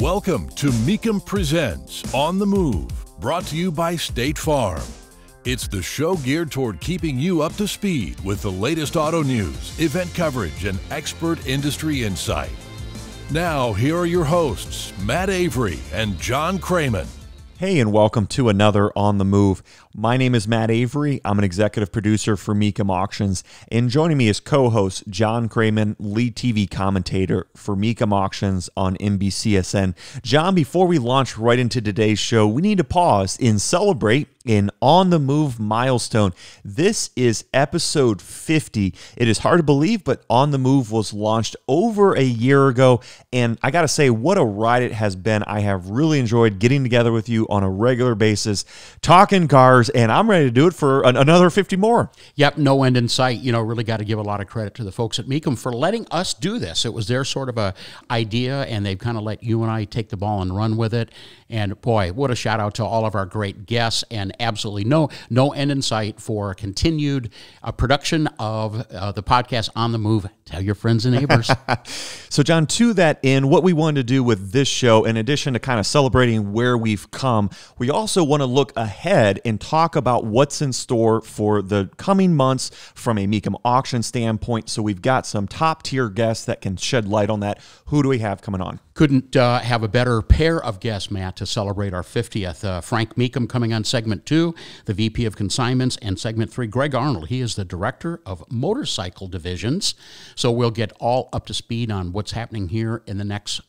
Welcome to Meekum Presents On the Move, brought to you by State Farm. It's the show geared toward keeping you up to speed with the latest auto news, event coverage, and expert industry insight. Now, here are your hosts, Matt Avery and John Craman. Hey, and welcome to another On the Move. My name is Matt Avery. I'm an executive producer for Mecum Auctions, and joining me is co host John Crayman, lead TV commentator for Mecum Auctions on NBCSN. John, before we launch right into today's show, we need to pause and celebrate an on the move milestone. This is episode 50. It is hard to believe, but On the Move was launched over a year ago. And I got to say, what a ride it has been. I have really enjoyed getting together with you on a regular basis, talking cars and I'm ready to do it for an, another 50 more. Yep, no end in sight. You know, really got to give a lot of credit to the folks at Mecum for letting us do this. It was their sort of a idea, and they've kind of let you and I take the ball and run with it. And boy, what a shout out to all of our great guests, and absolutely no no end in sight for continued uh, production of uh, the podcast on the move. Tell your friends and neighbors. so, John, to that end, what we wanted to do with this show, in addition to kind of celebrating where we've come, we also want to look ahead and talk about what's in store for the coming months from a Mecum auction standpoint. So we've got some top tier guests that can shed light on that. Who do we have coming on? Couldn't uh, have a better pair of guests, Matt, to celebrate our 50th. Uh, Frank Meekum coming on segment two, the VP of Consignments, and segment three, Greg Arnold. He is the director of motorcycle divisions. So we'll get all up to speed on what's happening here in the next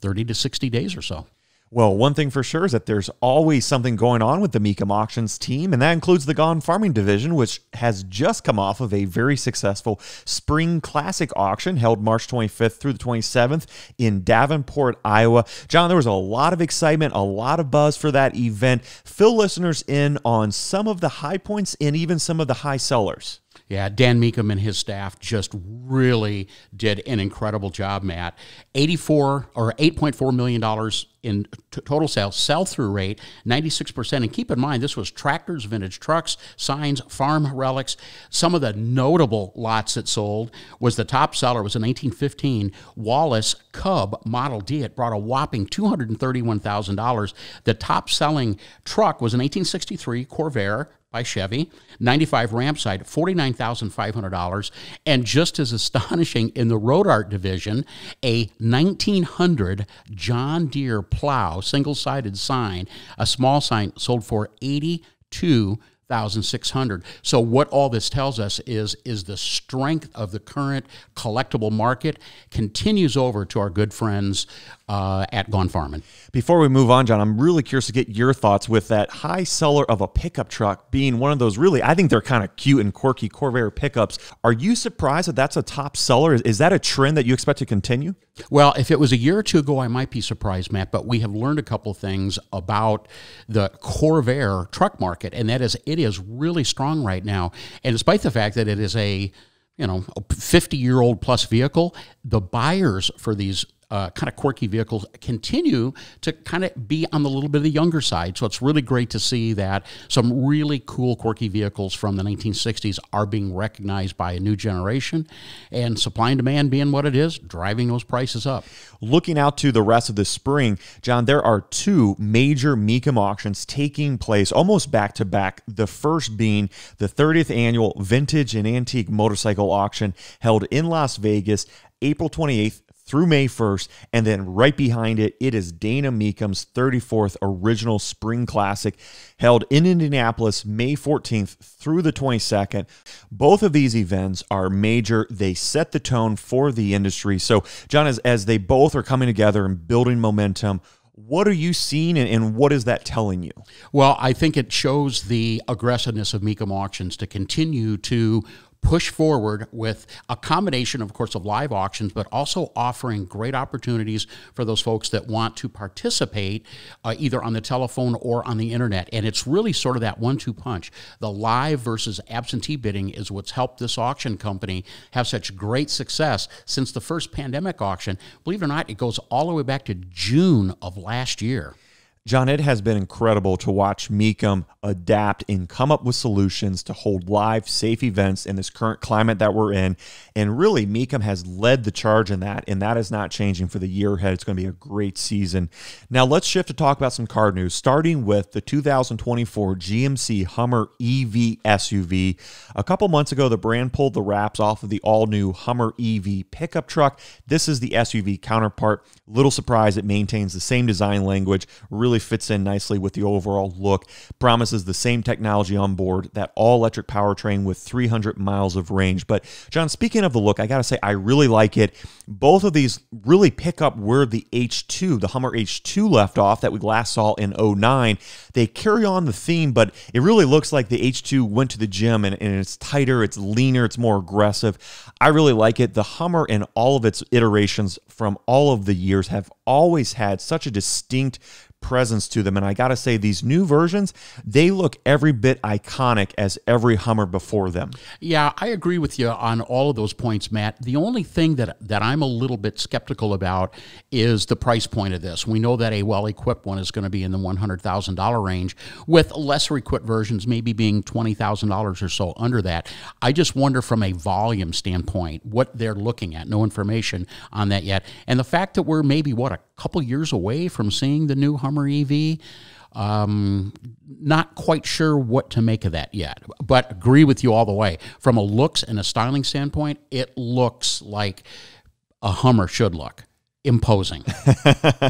30 to 60 days or so. Well, one thing for sure is that there's always something going on with the Mecum Auctions team, and that includes the Gone Farming Division, which has just come off of a very successful Spring Classic auction held March 25th through the 27th in Davenport, Iowa. John, there was a lot of excitement, a lot of buzz for that event. Fill listeners in on some of the high points and even some of the high sellers. Yeah, Dan Meekum and his staff just really did an incredible job, Matt. 84 or 8.4 million dollars in t- total sales, sell through rate 96%. And keep in mind, this was tractors, vintage trucks, signs, farm relics. Some of the notable lots that sold was the top seller was a 1915 Wallace Cub Model D. It brought a whopping $231,000. The top selling truck was an 1863 Corvair by Chevy, 95 Rampside, $49,500, and just as astonishing in the road art division, a 1900 John Deere plow, single sided sign, a small sign sold for 82 1600 so what all this tells us is is the strength of the current collectible market continues over to our good friends uh, at Gone Farming. Before we move on, John, I'm really curious to get your thoughts with that high seller of a pickup truck being one of those really, I think they're kind of cute and quirky Corvair pickups. Are you surprised that that's a top seller? Is, that a trend that you expect to continue? Well, if it was a year or two ago, I might be surprised, Matt, but we have learned a couple things about the Corvair truck market, and that is it is really strong right now. And despite the fact that it is a you know, a 50 year old plus vehicle, the buyers for these uh, kind of quirky vehicles continue to kind of be on the little bit of the younger side. So it's really great to see that some really cool quirky vehicles from the 1960s are being recognized by a new generation, and supply and demand being what it is, driving those prices up. Looking out to the rest of the spring, John, there are two major Mecum auctions taking place almost back to back. The first being the 30th annual Vintage and Antique Motorcycle Auction held in Las Vegas April 28th through May 1st. And then right behind it, it is Dana Meekum's 34th original spring classic held in Indianapolis May 14th through the 22nd. Both of these events are major. They set the tone for the industry. So, John, as, as they both are coming together and building momentum, what are you seeing and, and, what is that telling you? Well, I think it shows the aggressiveness of Meekum Auctions to continue to push forward with a combination, of course, of live auctions, but also offering great opportunities for those folks that want to participate uh, either on the telephone or on the internet. And it's really sort of that one two punch. The live versus absentee bidding is what's helped this auction company have such great success since the first pandemic auction. Believe it or not, it goes all the way back to June of last year. John, it has been incredible to watch Mecum adapt and come up with solutions to hold live, safe events in this current climate that we're in. And really, Mecum has led the charge in that, and that is not changing for the year ahead. It's going to be a great season. Now, let's shift to talk about some car news, starting with the 2024 GMC Hummer EV SUV. A couple months ago, the brand pulled the wraps off of the all new Hummer EV pickup truck. This is the SUV counterpart. Little surprise, it maintains the same design language. Really really fits in nicely with the overall look. Promises the same technology on board, that all electric powertrain with 300 miles of range. But, John, speaking of the look, I got to say, I really like it. Both of these really pick up where the H2, the Hummer H2 left off that we last saw in 09. They carry on the theme, but it really looks like the H2 went to the gym and, and it's tighter, it's leaner, it's more aggressive. I really like it. The Hummer and all of its iterations from all of the years have always had such a distinct presence to them. And I got to say, these new versions, they look every bit iconic as every Hummer before them. Yeah, I agree with you on all of those points, Matt. The only thing that, that I'm a little bit skeptical about is the price point of this. We know that a well equipped one is going to be in the $100,000 range, with lesser equipped versions maybe being $20,000 or so under that. I just wonder from a volume standpoint what they're looking at. No information on that yet. And the fact that we're maybe, what, a couple years away from seeing the new Hummer EV. Um, not quite sure what to make of that yet, but agree with you all the way. From a looks and a styling standpoint, it looks like a Hummer should look imposing.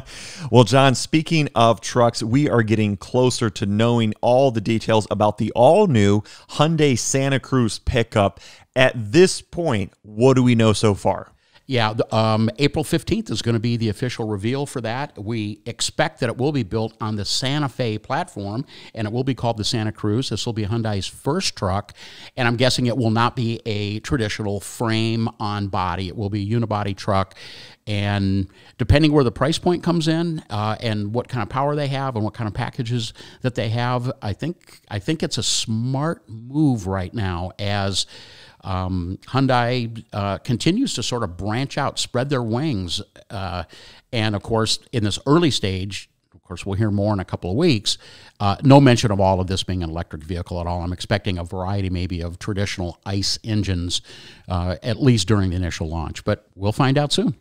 well, John, speaking of trucks, we are getting closer to knowing all the details about the all new Hyundai Santa Cruz pickup. At this point, what do we know so far? Yeah, um, April 15th is going to be the official reveal for that. We expect that it will be built on the Santa Fe platform and it will be called the Santa Cruz. This will be Hyundai's first truck, and I'm guessing it will not be a traditional frame on body. It will be a unibody truck. And depending where the price point comes in uh, and what kind of power they have and what kind of packages that they have, I think I think it's a smart move right now as um, Hyundai uh, continues to sort of branch out, spread their wings. Uh, and of course, in this early stage, of course, we'll hear more in a couple of weeks. Uh, no mention of all of this being an electric vehicle at all. I'm expecting a variety, maybe, of traditional ICE engines, uh, at least during the initial launch, but we'll find out soon.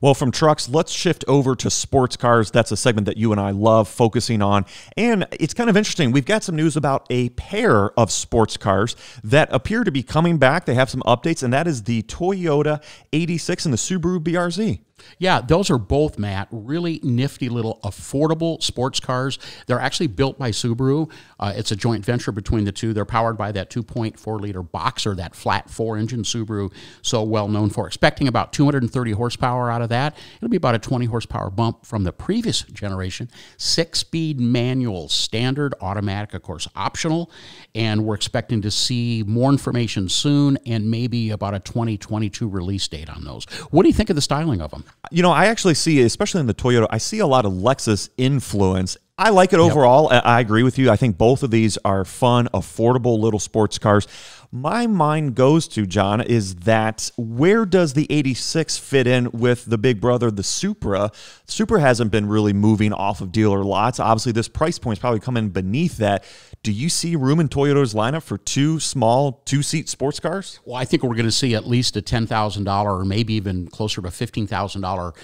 Well, from trucks, let's shift over to sports cars. That's a segment that you and I love focusing on. And it's kind of interesting. We've got some news about a pair of sports cars that appear to be coming back. They have some updates, and that is the Toyota 86 and the Subaru BRZ. Yeah, those are both, Matt, really nifty little affordable sports cars. They're actually built by by Subaru. Uh, it's a joint venture between the two. They're powered by that 2.4 liter Boxer, that flat four engine Subaru, so well known for. Expecting about 230 horsepower out of that. It'll be about a 20 horsepower bump from the previous generation. Six speed manual, standard, automatic, of course, optional. And we're expecting to see more information soon and maybe about a 2022 release date on those. What do you think of the styling of them? You know, I actually see, especially in the Toyota, I see a lot of Lexus influence I like it overall. Yep. I agree with you. I think both of these are fun, affordable little sports cars. My mind goes to, John, is that where does the 86 fit in with the big brother, the Supra? Supra hasn't been really moving off of dealer lots. Obviously, this price point is probably coming beneath that. Do you see room in Toyota's lineup for two small two seat sports cars? Well, I think we're going to see at least a $10,000 or maybe even closer to $15,000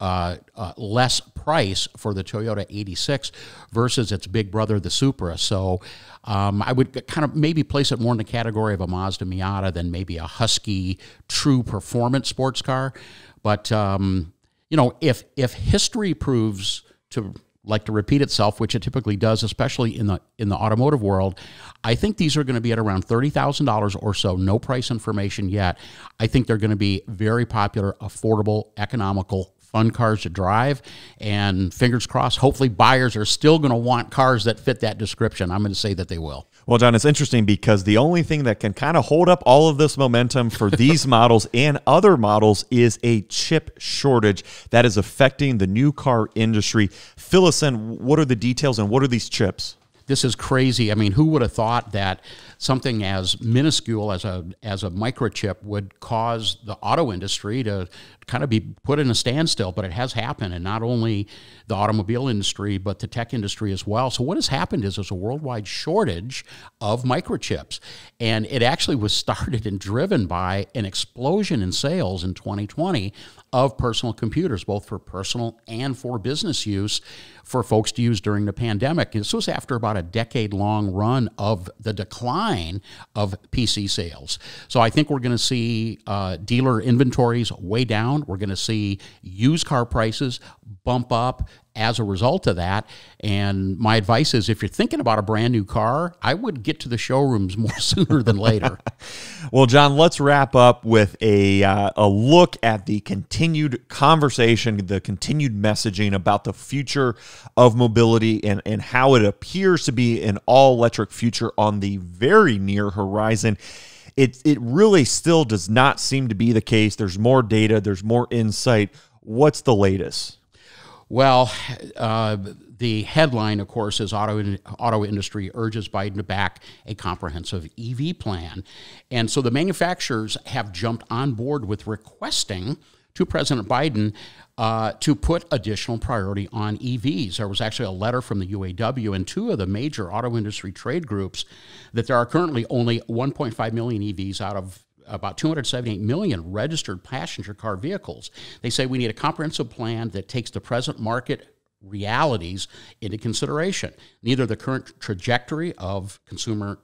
uh, uh, less price for the Toyota 86 versus its big brother, the Supra. So um, I would kind of maybe place it more in the category of a Mazda Miata than maybe a husky, true performance sports car. But um, you know, if if history proves to like to repeat itself, which it typically does, especially in the in the automotive world, I think these are going to be at around thirty thousand dollars or so. No price information yet. I think they're going to be very popular, affordable, economical fun cars to drive. And fingers crossed, hopefully buyers are still going to want cars that fit that description. I'm going to say that they will. Well, John, it's interesting because the only thing that can kind of hold up all of this momentum for these models and other models is a chip shortage that is affecting the new car industry. Fill us in. What are the details and what are these chips? this is crazy. I mean, who would have thought that something as minuscule as a as a microchip would cause the auto industry to kind of be put in a standstill? But it has happened, and not only the automobile industry, but the tech industry as well. So what has happened is there's a worldwide shortage of microchips, and it actually was started and driven by an explosion in sales in 2020 of personal computers, both for personal and for business use, for folks to use during the pandemic. this was after about a decade long run of the decline of PC sales. So I think we're going to see uh, dealer inventories way down. We're going to see used car prices bump up as a result of that. And my advice is if you're thinking about a brand new car, I would get to the showrooms more sooner than later. Well, John, let's wrap up with a uh, a look at the continued conversation, the continued messaging about the future of mobility and and how it appears to be an all electric future on the very near horizon it it really still does not seem to be the case. There's more data, there's more insight. What's the latest? Well, uh, the headline, of course, is auto, auto industry urges Biden to back a comprehensive EV plan. And so the manufacturers have jumped on board with requesting to President Biden uh, to put additional priority on EVs. There was actually a letter from the UAW and two of the major auto industry trade groups that there are currently only 1.5 million EVs out of about 278 million registered passenger car vehicles. They say we need a comprehensive plan that takes the present market realities into consideration. Neither the current trajectory of consumer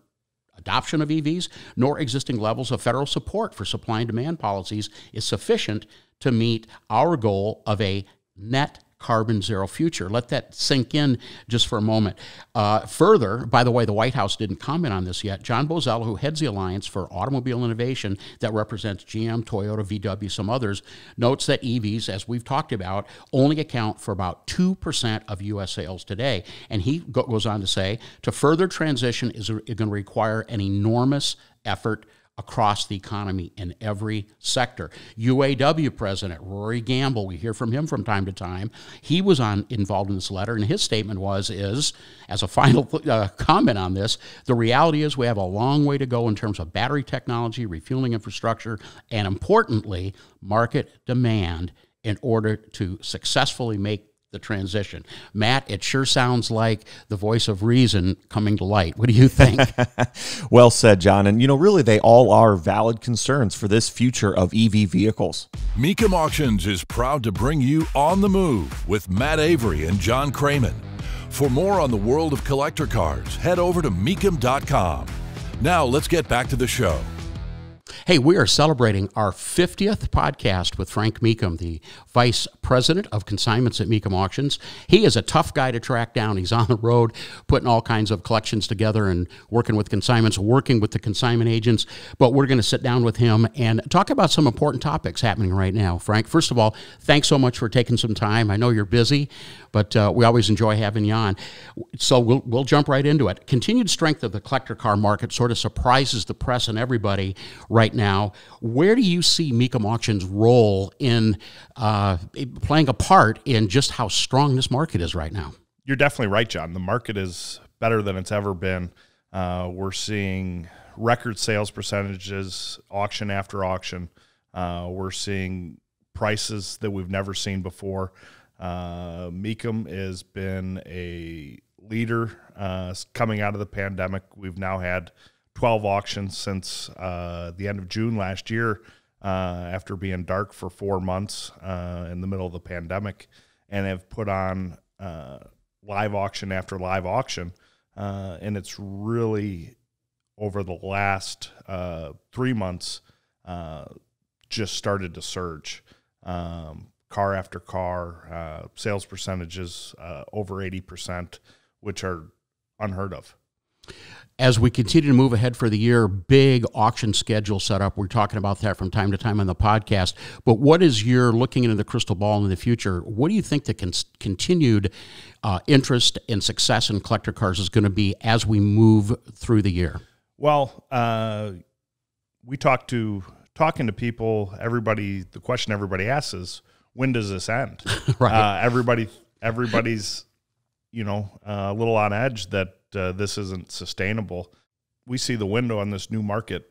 adoption of EVs nor existing levels of federal support for supply and demand policies is sufficient to meet our goal of a net carbon zero future. Let that sink in just for a moment. Uh, further, by the way, the White House didn't comment on this yet. John Bozell, who heads the Alliance for Automobile Innovation that represents GM, Toyota, VW, some others, notes that EVs, as we've talked about, only account for about 2% of U.S. sales today. And he goes on to say to further transition is going to require an enormous effort across the economy in every sector. UAW president Rory Gamble, we hear from him from time to time. He was on involved in this letter and his statement was is as a final uh, comment on this, the reality is we have a long way to go in terms of battery technology, refueling infrastructure, and importantly, market demand in order to successfully make the transition. Matt, it sure sounds like the voice of reason coming to light. What do you think? well said, John. And you know, really, they all are valid concerns for this future of EV vehicles. Mecum Auctions is proud to bring you On the Move with Matt Avery and John Craman. For more on the world of collector cars, head over to mecum.com. Now, let's get back to the show. Hey, we are celebrating our 50th podcast with Frank Meekum, the Vice President of Consignments at Meekum Auctions. He is a tough guy to track down. He's on the road putting all kinds of collections together and working with consignments, working with the consignment agents. But we're going to sit down with him and talk about some important topics happening right now. Frank, first of all, thanks so much for taking some time. I know you're busy, but uh, we always enjoy having you on. So we'll, we'll jump right into it. Continued strength of the collector car market sort of surprises the press and everybody right now. Where do you see Mecum Auction's role in uh, playing a part in just how strong this market is right now? You're definitely right, John. The market is better than it's ever been. Uh, we're seeing record sales percentages, auction after auction. Uh, we're seeing prices that we've never seen before. Uh, Mecum has been a leader uh, coming out of the pandemic. We've now had 12 auctions since uh, the end of June last year uh, after being dark for four months uh, in the middle of the pandemic and have put on uh, live auction after live auction. Uh, and it's really over the last uh, three months just started to surge. Um, car after car, sales percentages over 80%, which are unheard of as we continue to move ahead for the year, big auction schedule set up. We're talking about that from time to time on the podcast. But what is your looking into the crystal ball in the future? What do you think the con continued uh, interest and success in collector cars is going to be as we move through the year? Well, uh, we talk to talking to people. Everybody, the question everybody asks is, when does this end? right. Uh, everybody, everybody's, you know, uh, a little on edge that uh, this isn't sustainable. We see the window on this new market,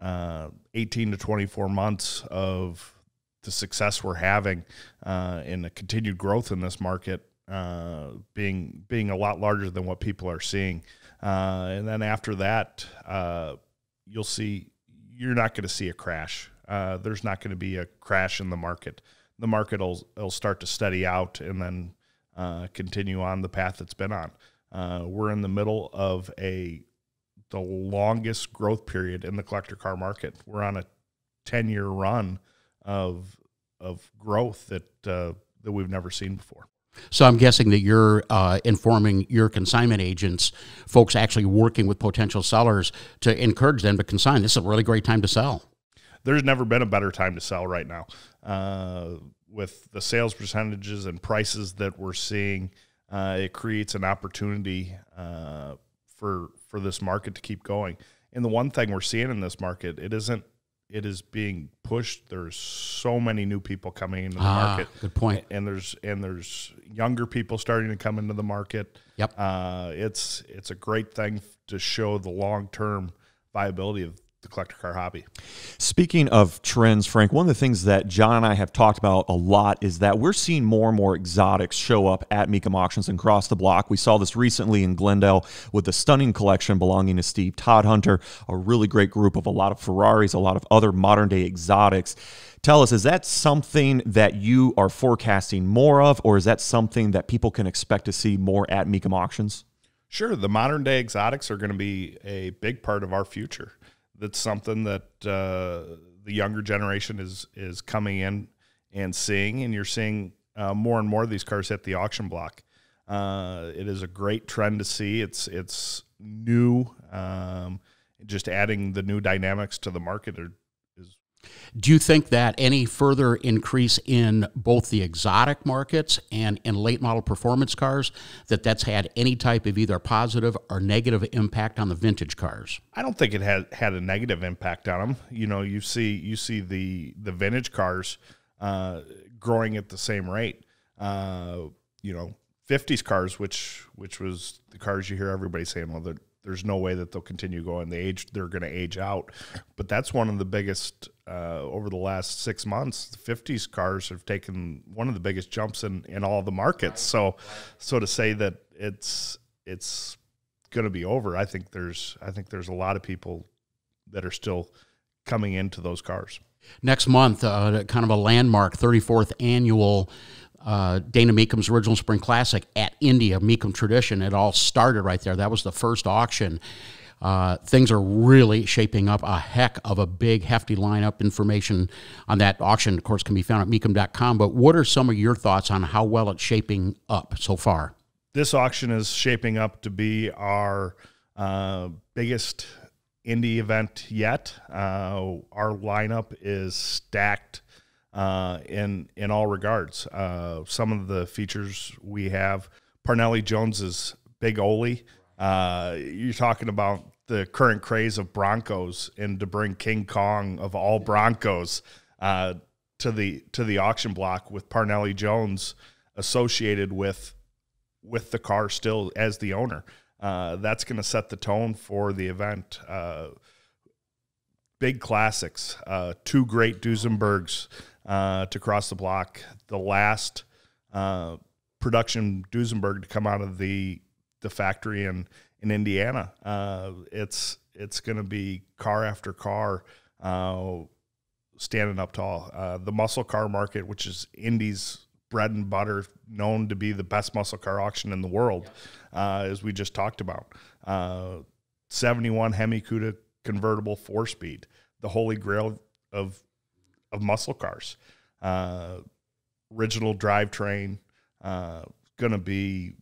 uh, 18 to 24 months of the success we're having uh, and the continued growth in this market uh, being being a lot larger than what people are seeing. Uh, and then after that, uh, you'll see you're not going to see a crash. Uh, there's not going to be a crash in the market. The market will will start to steady out and then uh, continue on the path it's been on. Uh, we're in the middle of a the longest growth period in the collector car market. We're on a ten year run of of growth that uh, that we've never seen before. So I'm guessing that you're uh, informing your consignment agents, folks actually working with potential sellers to encourage them to consign. This is a really great time to sell. There's never been a better time to sell right now, uh, with the sales percentages and prices that we're seeing. Uh, it creates an opportunity uh, for for this market to keep going. And the one thing we're seeing in this market, it isn't it is being pushed. There's so many new people coming into the ah, market. Good point. And there's and there's younger people starting to come into the market. Yep. Uh, it's it's a great thing to show the long term viability of the collector car hobby. Speaking of trends, Frank, one of the things that John and I have talked about a lot is that we're seeing more and more exotics show up at Mecum auctions and across the block. We saw this recently in Glendale with the stunning collection belonging to Steve Todd Hunter, a really great group of a lot of Ferraris, a lot of other modern day exotics. Tell us, is that something that you are forecasting more of, or is that something that people can expect to see more at Mecum auctions? Sure, the modern day exotics are going to be a big part of our future that's something that uh, the younger generation is is coming in and seeing, and you're seeing uh, more and more of these cars hit the auction block. Uh, it is a great trend to see. It's it's new. Um, just adding the new dynamics to the market are do you think that any further increase in both the exotic markets and in late model performance cars that that's had any type of either positive or negative impact on the vintage cars? I don't think it had had a negative impact on them. You know, you see you see the the vintage cars uh, growing at the same rate. Uh, you know, 50s cars, which which was the cars you hear everybody saying, well, they're there's no way that they'll continue going. They age, they're going to age out. But that's one of the biggest uh, over the last six months. The 50s cars have taken one of the biggest jumps in in all the markets. So, so to say that it's it's going to be over, I think there's I think there's a lot of people that are still coming into those cars. Next month, uh, kind of a landmark 34th annual uh, Dana Meekum's original spring classic at India Meekum Tradition. It all started right there. That was the first auction. Uh, things are really shaping up a heck of a big, hefty lineup. Information on that auction, of course, can be found at meekum.com. But what are some of your thoughts on how well it's shaping up so far? This auction is shaping up to be our uh, biggest indie event yet. Uh, our lineup is stacked uh, in in all regards. Uh, some of the features we have, Parnelli Jones's Big Ole. Uh, you're talking about the current craze of Broncos, and to bring King Kong of all Broncos uh, to the to the auction block with Parnelli Jones associated with with the car still as the owner. Uh, that's going to set the tone for the event big classics, uh, two great Duesenbergs, uh, to cross the block. The last uh, production Duesenberg to come out of the the factory in in Indiana. Uh, it's it's going to be car after car. Uh, standing up tall uh, the muscle car market which is indy's bread and butter, known to be the best muscle car auction in the world, uh, as we just talked about. Uh, 71 Hemi Cuda convertible four speed, the holy grail of of muscle cars. Uh, original drivetrain, uh, going to be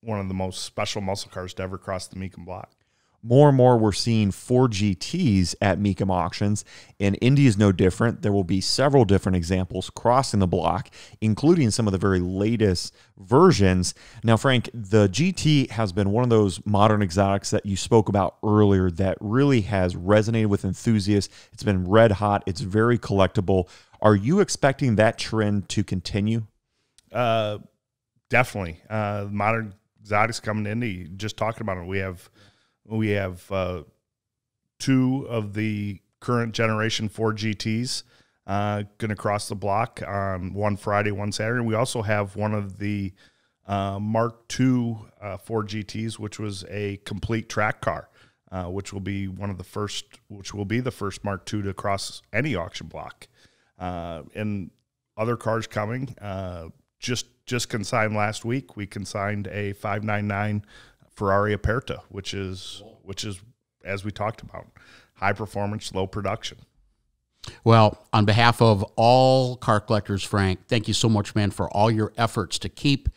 one of the most special muscle cars to ever cross the Meekum block more and more we're seeing 4GTs at Mecum auctions, and Indy is no different. There will be several different examples crossing the block, including some of the very latest versions. Now, Frank, the GT has been one of those modern exotics that you spoke about earlier that really has resonated with enthusiasts. It's been red hot, it's very collectible. Are you expecting that trend to continue? Uh, definitely. Uh, modern exotics coming to Indy, just talking about it, we have we have uh, two of the current generation 4 GTs uh, going to cross the block on um, one Friday, one Saturday. We also have one of the uh, Mark II uh, 4 GTs, which was a complete track car. Uh, which will be one of the first, which will be the first Mark II to cross any auction block, uh, and other cars coming. just just consigned last week. We consigned a 599 Ferrari Aperta, which is which is as we talked about, high performance, low production. Well, on behalf of all car collectors, Frank, thank you so much, man, for all your efforts to keep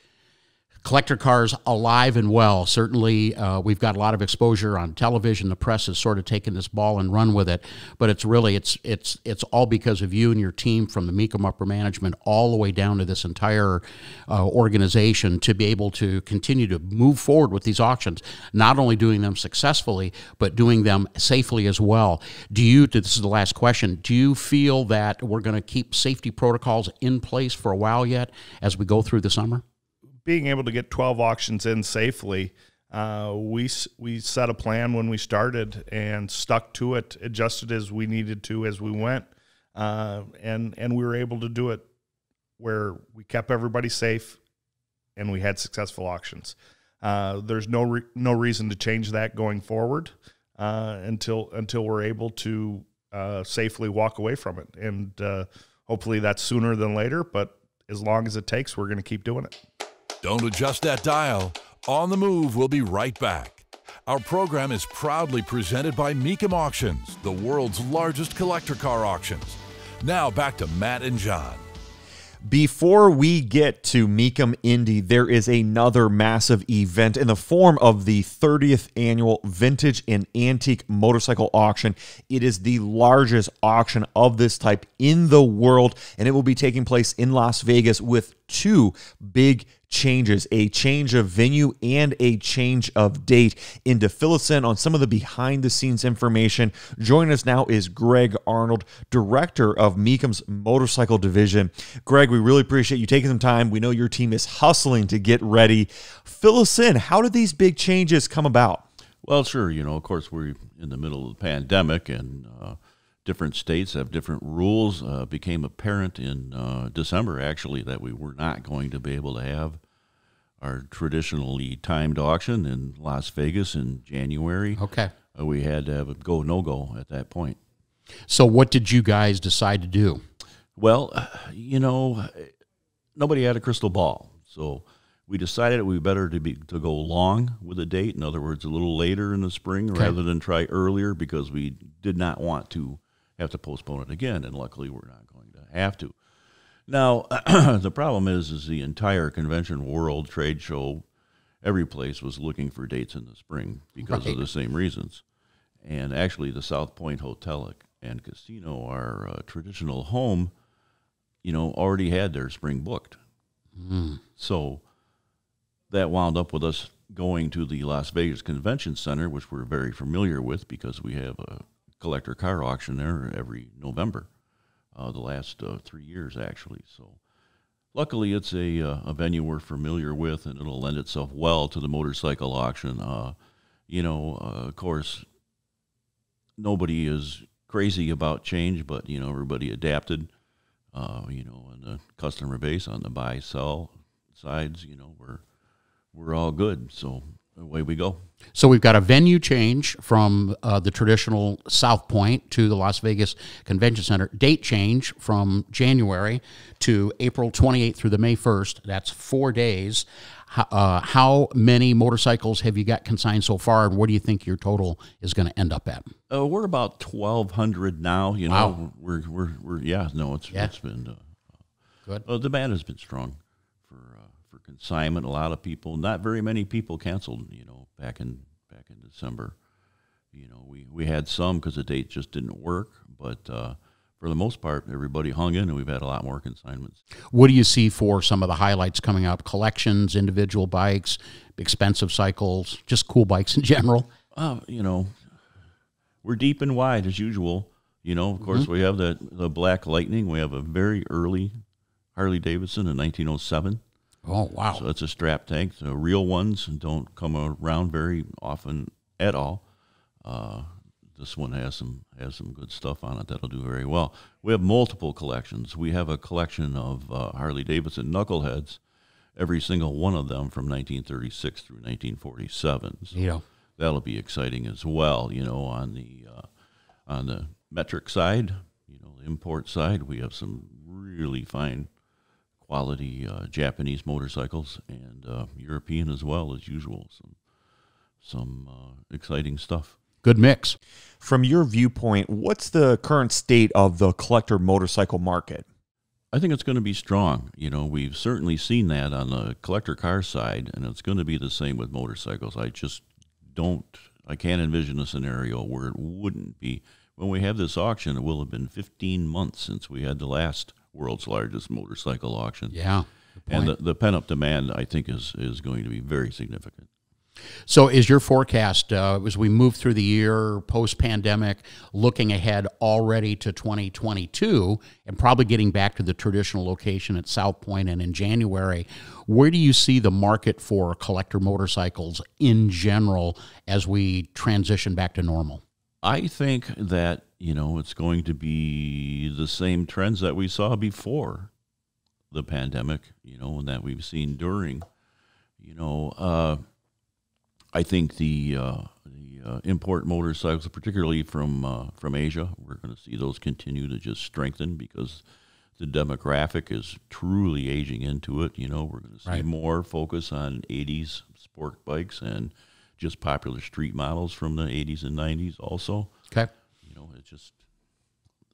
collector cars alive and well. Certainly, uh, we've got a lot of exposure on television. The press has sort of taken this ball and run with it, but it's really it's it's it's all because of you and your team from the Mecum upper management all the way down to this entire uh, organization to be able to continue to move forward with these auctions. Not only doing them successfully, but doing them safely as well. Do you? This is the last question. Do you feel that we're going to keep safety protocols in place for a while yet as we go through the summer? being able to get 12 auctions in safely, uh, we we set a plan when we started and stuck to it, adjusted as we needed to as we went, uh, and and we were able to do it where we kept everybody safe, and we had successful auctions. Uh, there's no re- no reason to change that going forward uh, until until we're able to uh, safely walk away from it, and uh, hopefully that's sooner than later. But as long as it takes, we're going to keep doing it. Don't adjust that dial. On the move, we'll be right back. Our program is proudly presented by Meekum Auctions, the world's largest collector car auctions. Now back to Matt and John. Before we get to Meekum Indy, there is another massive event in the form of the 30th annual Vintage and Antique Motorcycle Auction. It is the largest auction of this type in the world, and it will be taking place in Las Vegas with two big changes, a change of venue and a change of date. Into to fill us in on some of the behind the scenes information, joining us now is Greg Arnold, director of Meekum's motorcycle division. Greg, we really appreciate you taking some time. We know your team is hustling to get ready. Fill us in. How did these big changes come about? Well, sure. You know, of course, we're in the middle of the pandemic and, uh, different states have different rules. Uh, became apparent in uh, December, actually, that we were not going to be able to have our traditionally timed auction in Las Vegas in January. Okay. Uh, we had to have a go no go at that point. So, what did you guys decide to do? Well, you know, nobody had a crystal ball. So, we decided it would be better to, be, to go long with a date. In other words, a little later in the spring okay. rather than try earlier because we did not want to have to postpone it again. And luckily, we're not going to have to. Now, the problem is, is the entire convention world, trade show, every place was looking for dates in the spring because right. of the same reasons. And actually, the South Point Hotel and Casino, our uh, traditional home, you know, already had their spring booked. Mm. So that wound up with us going to the Las Vegas Convention Center, which we're very familiar with because we have a collector car auction there every November uh, the last uh, three years, actually. So, luckily, it's a, uh, a venue we're familiar with, and it'll lend itself well to the motorcycle auction. Uh, you know, uh, of course, nobody is crazy about change, but you know, everybody adapted. you know, on the customer base on the buy sell sides, you know, we're we're all good. So away we go. So we've got a venue change from uh, the traditional South Point to the Las Vegas Convention Center. Date change from January to April 28th through the May 1st. That's four days. Uh, how many motorcycles have you got consigned so far, and what do you think your total is going to end up at? Uh, we're about 1,200 now. You know, wow. we're, we're, we're, yeah, no, it's, yeah. it's been uh, good. Uh, band has been strong consignment. A lot of people, not very many people, canceled. You know, back in back in December. You know, we we had some because the date just didn't work, but uh, for the most part, everybody hung in, and we've had a lot more consignments. What do you see for some of the highlights coming up? Collections, individual bikes, expensive cycles, just cool bikes in general. Uh, you know, we're deep and wide as usual. You know, of course, mm-hmm. we have the the Black Lightning. We have a very early Harley Davidson in 1907. Oh wow! So it's a strap tank. The real ones don't come around very often at all. Uh, this one has some has some good stuff on it that'll do very well. We have multiple collections. We have a collection of uh, Harley Davidson knuckleheads, every single one of them from 1936 through 1947. So yeah. that'll be exciting as well. You know, on the uh, on the metric side, you know, import side, we have some really fine quality uh, Japanese motorcycles and uh, European as well as usual. Some some uh, exciting stuff. Good mix. From your viewpoint, what's the current state of the collector motorcycle market? I think it's going to be strong. You know, we've certainly seen that on the collector car side, and it's going to be the same with motorcycles. I just don't, I can't envision a scenario where it wouldn't be. When we have this auction, it will have been 15 months since we had the last world's largest motorcycle auction. Yeah. And the, the pent up demand, I think, is, is going to be very significant. So, is your forecast uh, as we move through the year post pandemic, looking ahead already to 2022 and probably getting back to the traditional location at South Point and in January? Where do you see the market for collector motorcycles in general as we transition back to normal? I think that you know, it's going to be the same trends that we saw before the pandemic, you know, and that we've seen during. You know, uh, I think the uh, the uh, import motorcycles, particularly from uh, from Asia, we're going to see those continue to just strengthen because the demographic is truly aging into it. You know, we're going to see right. more focus on '80s sport bikes and just popular street models from the '80s and '90s, also. Okay. You know, it's just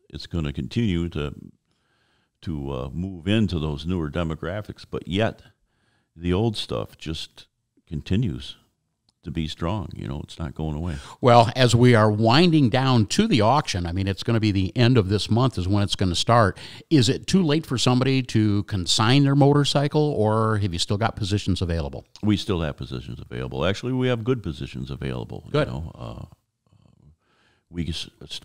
it's going to continue to to uh, move into those newer demographics, but yet the old stuff just continues to be strong. You know, it's not going away. Well, as we are winding down to the auction, I mean, it's going to be the end of this month is when it's going to start. Is it too late for somebody to consign their motorcycle, or have you still got positions available? We still have positions available. Actually, we have good positions available. Good. You know, uh, we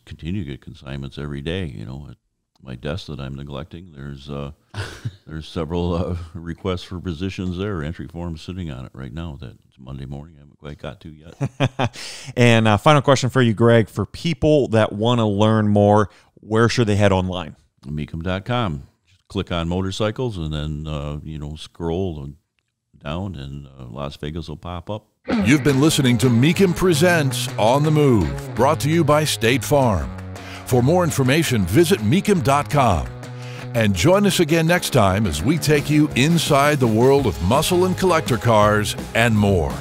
continue to get consignments every day. You know, at my desk that I'm neglecting, there's uh, there's several uh, requests for positions there. Entry forms sitting on it right now. That it's Monday morning. I haven't quite got to yet. and uh, final question for you, Greg. For people that want to learn more, where should they head online? Mecum.com. Just click on motorcycles and then uh, you know scroll down, and uh, Las Vegas will pop up You've been listening to Meekum Presents On the Move, brought to you by State Farm. For more information, visit meekum.com. And join us again next time as we take you inside the world of muscle and collector cars and more.